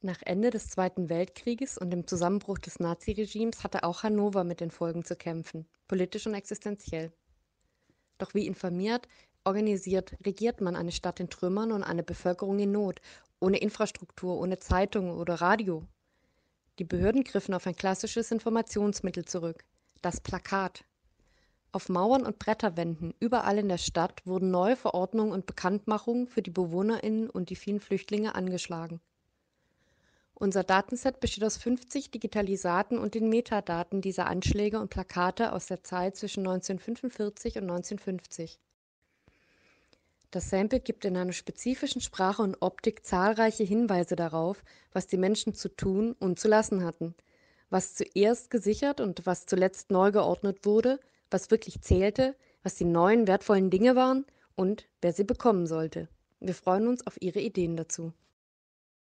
Nach Ende des Zweiten Weltkrieges und dem Zusammenbruch des Naziregimes hatte auch Hannover mit den Folgen zu kämpfen, politisch und existenziell. Doch wie informiert, organisiert, regiert man eine Stadt in Trümmern und eine Bevölkerung in Not, ohne Infrastruktur, ohne Zeitung oder Radio? Die Behörden griffen auf ein klassisches Informationsmittel zurück, das Plakat. Auf Mauern und Bretterwänden überall in der Stadt wurden neue Verordnungen und Bekanntmachungen für die Bewohnerinnen und die vielen Flüchtlinge angeschlagen. Unser Datenset besteht aus 50 Digitalisaten und den Metadaten dieser Anschläge und Plakate aus der Zeit zwischen 1945 und 1950. Das Sample gibt in einer spezifischen Sprache und Optik zahlreiche Hinweise darauf, was die Menschen zu tun und zu lassen hatten, was zuerst gesichert und was zuletzt neu geordnet wurde, was wirklich zählte, was die neuen wertvollen Dinge waren und wer sie bekommen sollte. Wir freuen uns auf Ihre Ideen dazu.